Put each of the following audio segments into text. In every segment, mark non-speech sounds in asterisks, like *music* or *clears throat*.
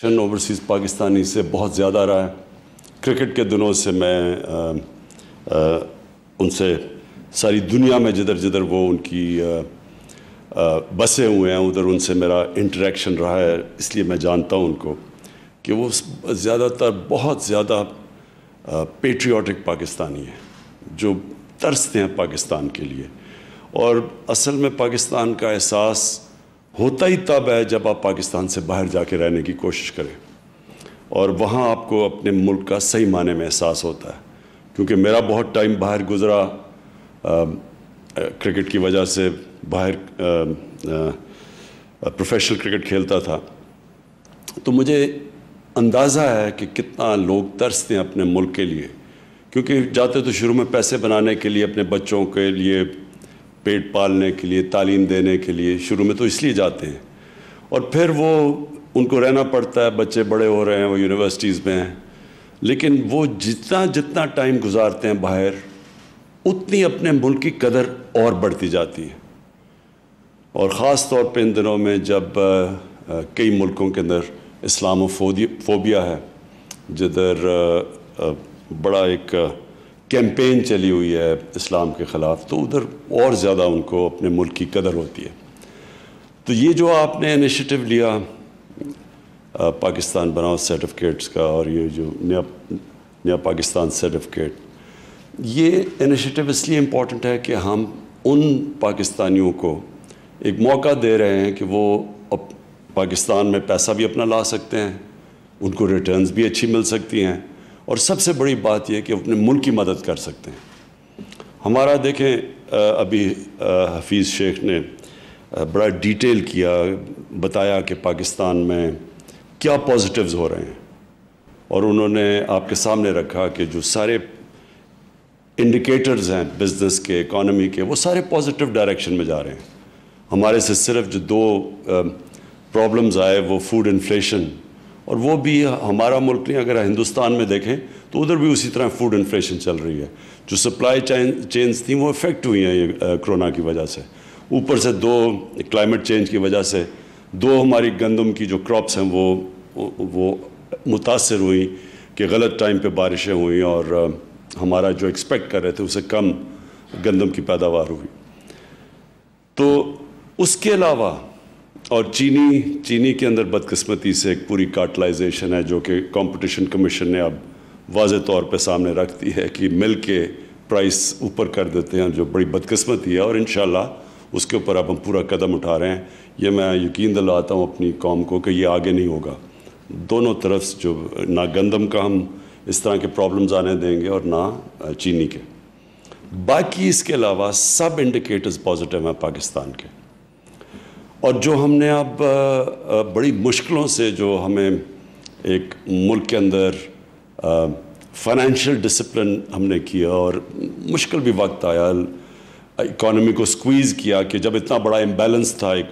शन ओवरसीज़ पाकिस्तानी से बहुत ज़्यादा रहा है क्रिकेट के दिनों से मैं आ, आ, उनसे सारी दुनिया में जिधर जिधर वो उनकी आ, बसे हुए हैं उधर उनसे मेरा इंटरेक्शन रहा है इसलिए मैं जानता हूँ उनको कि वो ज़्यादातर बहुत ज़्यादा पेट्रियाटिक पाकिस्तानी है जो तरसते हैं पाकिस्तान के लिए और असल में पाकिस्तान का एहसास होता ही तब है जब आप पाकिस्तान से बाहर जा रहने की कोशिश करें और वहाँ आपको अपने मुल्क का सही माने में एहसास होता है क्योंकि मेरा बहुत टाइम बाहर गुज़रा क्रिकेट की वजह से बाहर प्रोफेशनल क्रिकेट खेलता था तो मुझे अंदाज़ा है कि कितना लोग तरसते हैं अपने मुल्क के लिए क्योंकि जाते तो शुरू में पैसे बनाने के लिए अपने बच्चों के लिए पेट पालने के लिए तालीम देने के लिए शुरू में तो इसलिए जाते हैं और फिर वो उनको रहना पड़ता है बच्चे बड़े हो रहे हैं वो यूनिवर्सिटीज़ में हैं लेकिन वो जितना जितना टाइम गुजारते हैं बाहर उतनी अपने मुल्क की कदर और बढ़ती जाती है और ख़ास तौर पर इन दिनों में जब कई मुल्कों के अंदर फोबिया है जिधर बड़ा एक कैंपेन चली हुई है इस्लाम के ख़िलाफ़ तो उधर और ज़्यादा उनको अपने मुल्क की कदर होती है तो ये जो आपने इनिशिएटिव लिया पाकिस्तान बनाओ सर्टिफिकेट्स का और ये जो नया नया पाकिस्तान सर्टिफिकेट ये इनिशिएटिव इसलिए इम्पॉर्टेंट है कि हम उन पाकिस्तानियों को एक मौका दे रहे हैं कि वो अब पाकिस्तान में पैसा भी अपना ला सकते हैं उनको रिटर्न्स भी अच्छी मिल सकती हैं और सबसे बड़ी बात यह कि अपने मुल्क की मदद कर सकते हैं हमारा देखें अभी हफीज़ शेख ने बड़ा डिटेल किया बताया कि पाकिस्तान में क्या पॉजिटिव्स हो रहे हैं और उन्होंने आपके सामने रखा कि जो सारे इंडिकेटर्स हैं बिज़नेस के इकॉनमी के वो सारे पॉजिटिव डायरेक्शन में जा रहे हैं हमारे से सिर्फ जो दो प्रॉब्लम्स आए वो फूड इन्फ्लेशन और वो भी हमारा मुल्क नहीं अगर हिंदुस्तान में देखें तो उधर भी उसी तरह फूड इन्फ्लेशन चल रही है जो सप्लाई चेंज थी वो इफ़ेक्ट हुई हैं ये कोरोना की वजह से ऊपर से दो क्लाइमेट चेंज की वजह से दो हमारी गंदम की जो क्रॉप्स हैं वो वो मुतासर हुई कि गलत टाइम पर बारिशें हुई और हमारा जो एक्सपेक्ट कर रहे थे उसे कम गंदम की पैदावार हुई तो उसके अलावा और चीनी चीनी के अंदर बदकस्मती से एक पूरी काटलाइजेशन है जो कि कंपटीशन कमीशन ने अब वाज तौर पे सामने रख दी है कि मिल के प्राइस ऊपर कर देते हैं जो बड़ी बदकस्मती है और इन उसके ऊपर अब हम पूरा कदम उठा रहे हैं ये मैं यकीन दिलाता हूँ अपनी कौम को कि ये आगे नहीं होगा दोनों तरफ जो ना गंदम का हम इस तरह के प्रॉब्लम्स आने देंगे और ना चीनी के बाकी इसके अलावा सब इंडिकेटर्स पॉजिटिव हैं पाकिस्तान के और जो हमने अब बड़ी मुश्किलों से जो हमें एक मुल्क के अंदर फाइनेंशियल डिसिप्लिन हमने किया और मुश्किल भी वक्त आया इकॉनमी को स्क्वीज़ किया कि जब इतना बड़ा इम्बेलेंस था एक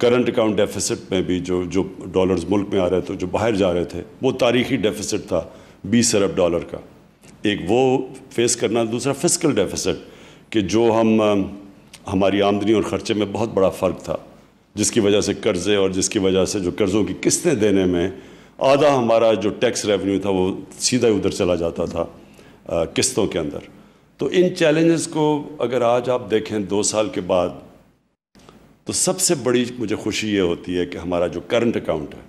करंट अकाउंट डेफिसिट में भी जो जो डॉलर्स मुल्क में आ रहे थे जो बाहर जा रहे थे वो तारीखी डेफिसिट था बीस अरब डॉलर का एक वो फेस करना दूसरा फिजिकल डेफिसिट कि जो हम हमारी आमदनी और ख़र्चे में बहुत बड़ा फ़र्क था जिसकी वजह से कर्ज़े और जिसकी वजह से जो कर्ज़ों की किस्तें देने में आधा हमारा जो टैक्स रेवेन्यू था वो सीधा उधर चला जाता था आ, किस्तों के अंदर तो इन चैलेंजेस को अगर आज आप देखें दो साल के बाद तो सबसे बड़ी मुझे खुशी ये होती है कि हमारा जो करंट अकाउंट है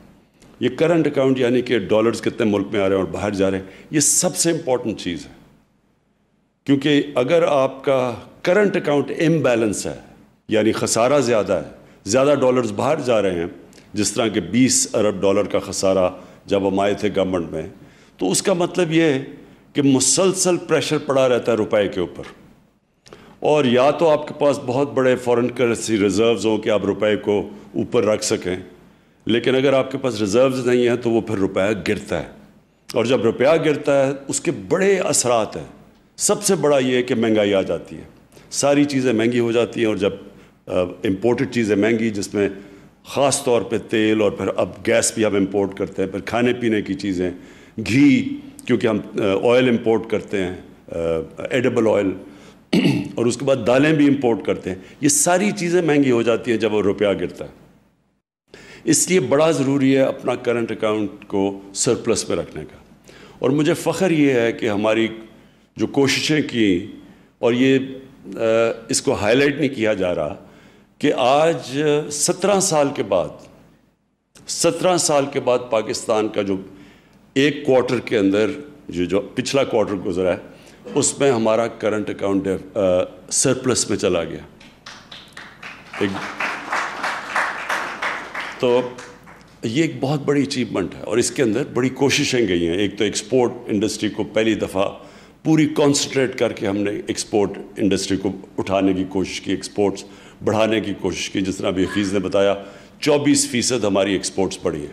ये करंट अकाउंट यानी कि डॉलर्स कितने मुल्क में आ रहे हैं और बाहर जा रहे हैं ये सबसे इम्पॉर्टेंट चीज़ है क्योंकि अगर आपका करंट अकाउंट इम्बैलेंस है यानी खसारा ज़्यादा है ज़्यादा डॉलर्स बाहर जा रहे हैं जिस तरह के 20 अरब डॉलर का खसारा जब हम आए थे गवर्नमेंट में तो उसका मतलब ये है कि मुसलसल प्रेशर पड़ा रहता है रुपए के ऊपर और या तो आपके पास बहुत बड़े फॉरेन करेंसी रिज़र्व्स हों कि आप रुपए को ऊपर रख सकें लेकिन अगर आपके पास रिज़र्व्स नहीं हैं तो वो फिर रुपया गिरता है और जब रुपया गिरता है उसके बड़े असरात हैं सबसे बड़ा ये है कि महंगाई आ जाती है सारी चीज़ें महंगी हो जाती हैं और जब इम्पोर्टेड चीज़ें महंगी जिसमें ख़ास तौर पे तेल और फिर अब गैस भी हम इम्पोर्ट करते हैं फिर खाने पीने की चीज़ें घी क्योंकि हम ऑयल इम्पोर्ट करते हैं एडेबल ऑयल *clears throat* और उसके बाद दालें भी इम्पोर्ट करते हैं ये सारी चीज़ें महंगी हो जाती हैं जब वो रुपया गिरता है इसलिए बड़ा ज़रूरी है अपना करंट अकाउंट को सरप्लस में रखने का और मुझे फ़ख्र ये है कि हमारी जो कोशिशें की और ये इसको हाईलाइट नहीं किया जा रहा कि आज सत्रह साल के बाद सत्रह साल के बाद पाकिस्तान का जो एक क्वार्टर के अंदर जो जो पिछला क्वार्टर गुजरा है उसमें हमारा करंट अकाउंट सरप्लस में चला गया एक तो ये एक बहुत बड़ी अचीवमेंट है और इसके अंदर बड़ी कोशिशें गई हैं एक तो एक्सपोर्ट इंडस्ट्री को पहली दफ़ा पूरी कॉन्सनट्रेट करके हमने एक्सपोर्ट इंडस्ट्री को उठाने की कोशिश की एक्सपोर्ट्स बढ़ाने की कोशिश की जिस तरह अभी हफीज़ ने बताया 24 फ़ीसद हमारी एक्सपोर्ट्स बढ़ी है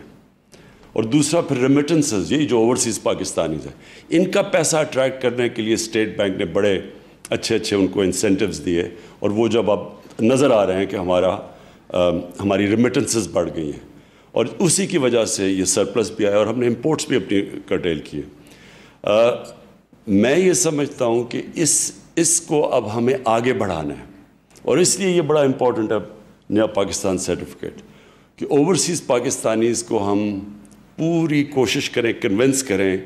और दूसरा फिर रेमिटेंसेज ये जो ओवरसीज़ पाकिस्तानीज हैं इनका पैसा अट्रैक्ट करने के लिए स्टेट बैंक ने बड़े अच्छे अच्छे उनको इंसेंटिवस दिए और वो जब अब नज़र आ रहे हैं कि हमारा आ, हमारी रेमिटेंसेज बढ़ गई हैं और उसी की वजह से ये सरप्लस भी आया और हमने इम्पोर्ट्स भी अपनी कटेल किए मैं ये समझता हूँ कि इस इसको अब हमें आगे बढ़ाना है और इसलिए ये बड़ा इम्पोर्टेंट है नया पाकिस्तान सर्टिफिकेट कि ओवरसीज़ पाकिस्तानीज़ को हम पूरी कोशिश करें कन्वेंस करें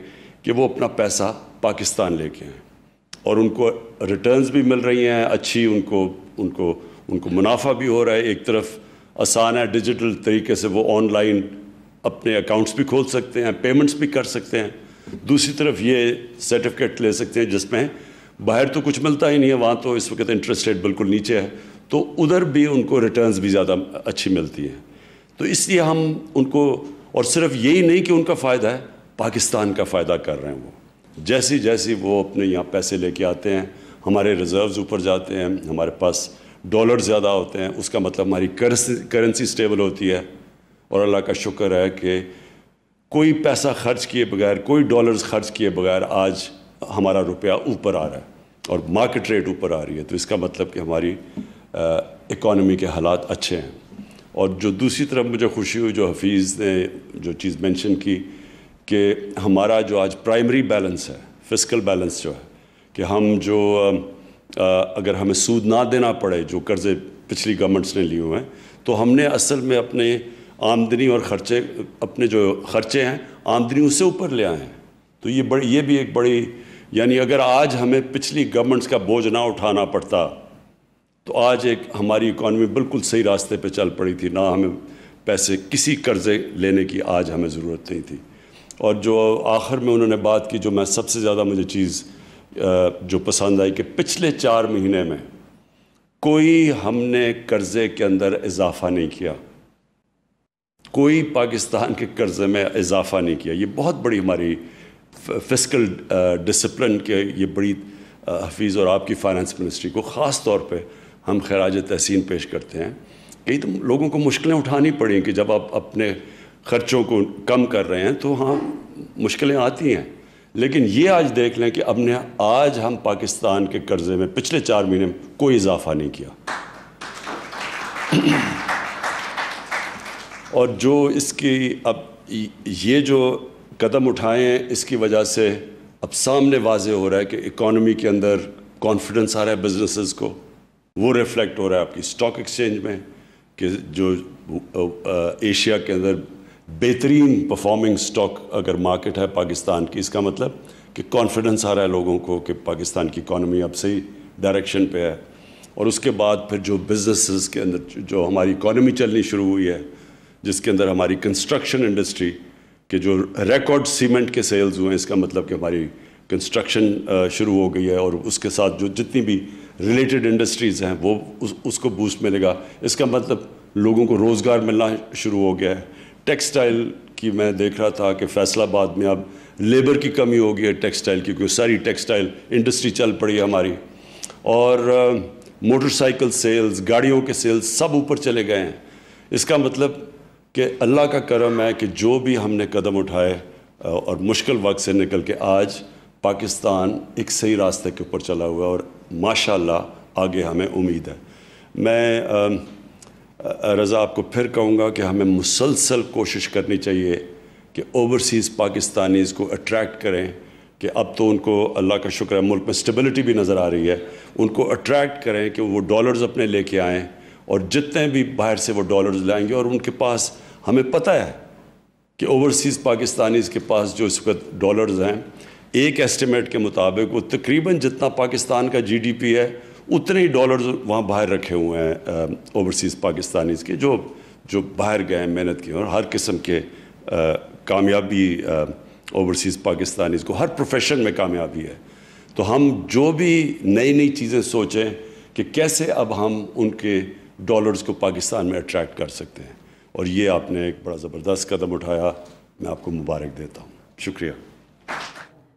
कि वो अपना पैसा पाकिस्तान लेके आए और उनको रिटर्न्स भी मिल रही हैं अच्छी उनको उनको उनको मुनाफा भी हो रहा है एक तरफ आसान है डिजिटल तरीके से वो ऑनलाइन अपने अकाउंट्स भी खोल सकते हैं पेमेंट्स भी कर सकते हैं दूसरी तरफ ये सर्टिफिकेट ले सकते हैं जिसमें बाहर तो कुछ मिलता ही नहीं है वहाँ तो इस वक्त इंटरेस्ट रेट बिल्कुल नीचे है तो उधर भी उनको रिटर्न्स भी ज़्यादा अच्छी मिलती हैं तो इसलिए हम उनको और सिर्फ यही नहीं कि उनका फ़ायदा है पाकिस्तान का फ़ायदा कर रहे हैं वो जैसी जैसी वो अपने यहाँ पैसे लेके आते हैं हमारे रिज़र्व्स ऊपर जाते हैं हमारे पास डॉलर ज़्यादा होते हैं उसका मतलब हमारी करेंसी स्टेबल होती है और अल्लाह का शुक्र है कि कोई पैसा खर्च किए बगैर कोई डॉलर्स खर्च किए बगैर आज हमारा रुपया ऊपर आ रहा है और मार्केट रेट ऊपर आ रही है तो इसका मतलब कि हमारी इकॉनमी के हालात अच्छे हैं और जो दूसरी तरफ मुझे खुशी हुई जो हफीज़ ने जो चीज़ मेंशन की कि हमारा जो आज प्राइमरी बैलेंस है फिजिकल बैलेंस जो है कि हम जो आ, अगर हमें सूद ना देना पड़े जो कर्ज़े पिछली गवर्नमेंट्स ने लिए हुए हैं तो हमने असल में अपने आमदनी और ख़र्चे अपने जो ख़र्चे हैं आमदनी उससे ऊपर ले आए हैं तो ये बड़ी ये भी एक बड़ी यानी अगर आज हमें पिछली गवर्नमेंट्स का बोझ ना उठाना पड़ता तो आज एक हमारी इकॉनमी बिल्कुल सही रास्ते पर चल पड़ी थी ना हमें पैसे किसी कर्ज़े लेने की आज हमें ज़रूरत नहीं थी और जो आखिर में उन्होंने बात की जो मैं सबसे ज़्यादा मुझे चीज़ जो पसंद आई कि पिछले चार महीने में कोई हमने कर्ज़े के अंदर इजाफ़ा नहीं किया कोई पाकिस्तान के कर्ज़े में इजाफा नहीं किया ये बहुत बड़ी हमारी फिजिकल डिसिप्लिन uh, के ये बड़ी uh, हफीज़ और आपकी फाइनेंस मिनिस्ट्री को ख़ास तौर पर हम खराज तहसीन पेश करते हैं कई तो लोगों को मुश्किलें उठानी पड़ी कि जब आप अपने ख़र्चों को कम कर रहे हैं तो हाँ मुश्किलें आती हैं लेकिन ये आज देख लें कि अपने आज हम पाकिस्तान के कर्ज़े में पिछले चार महीने में कोई इजाफा नहीं किया और जो इसकी अब ये जो कदम उठाए हैं इसकी वजह से अब सामने वाज हो रहा है कि इकॉनमी के अंदर कॉन्फिडेंस आ रहा है बिजनेसेस को वो रिफ्लेक्ट हो रहा है आपकी स्टॉक एक्सचेंज में कि जो एशिया के अंदर बेहतरीन परफॉर्मिंग स्टॉक अगर मार्केट है पाकिस्तान की इसका मतलब कि कॉन्फिडेंस आ रहा है लोगों को कि पाकिस्तान की इकॉनमी अब सही डायरेक्शन पे है और उसके बाद फिर जो बिजनेसेस के अंदर जो हमारी इकॉनमी चलनी शुरू हुई है जिसके अंदर हमारी कंस्ट्रक्शन इंडस्ट्री के जो रिकॉर्ड सीमेंट के सेल्स हुए हैं इसका मतलब कि हमारी कंस्ट्रक्शन शुरू हो गई है और उसके साथ जो जितनी भी रिलेटेड इंडस्ट्रीज़ हैं वो उस, उसको बूस्ट मिलेगा इसका मतलब लोगों को रोज़गार मिलना शुरू हो गया है टेक्सटाइल की मैं देख रहा था कि फैसलाबाद में अब लेबर की कमी हो गई है टेक्सटाइल की क्योंकि सारी टेक्सटाइल इंडस्ट्री चल पड़ी है हमारी और मोटरसाइकिल सेल्स गाड़ियों के सेल्स सब ऊपर चले गए हैं इसका मतलब कि अल्लाह का करम है कि जो भी हमने कदम उठाए और मुश्किल वक्त से निकल के आज पाकिस्तान एक सही रास्ते के ऊपर चला हुआ और माशाल्लाह आगे हमें उम्मीद है मैं रज़ा आपको फिर कहूँगा कि हमें मुसलसल कोशिश करनी चाहिए कि ओवरसीज़ पाकिस्तानीज़ को अट्रैक्ट करें कि अब तो उनको अल्लाह का शुक्र है मुल्क में स्टेबिलिटी भी नज़र आ रही है उनको अट्रैक्ट करें कि वो डॉलर्स अपने लेके आएँ और जितने भी बाहर से वो डॉलर्स लाएंगे और उनके पास हमें पता है कि ओवरसीज़ पाकिस्तानीज़ के पास जो इस वक्त डॉलर्स हैं एक एस्टिमेट के मुताबिक वो तकरीबन जितना पाकिस्तान का जीडीपी है उतने ही डॉलर्स वहाँ बाहर रखे हुए हैं ओवरसीज़ पाकिस्तानीज़ के जो जो बाहर गए हैं मेहनत की और हर किस्म के कामयाबी ओवरसीज़ पाकिस्तानीज़ को हर प्रोफेशन में कामयाबी है तो हम जो भी नई नई चीज़ें सोचें कि कैसे अब हम उनके डॉलर्स को पाकिस्तान में अट्रैक्ट कर सकते हैं और ये आपने एक बड़ा ज़बरदस्त कदम उठाया मैं आपको मुबारक देता हूँ शुक्रिया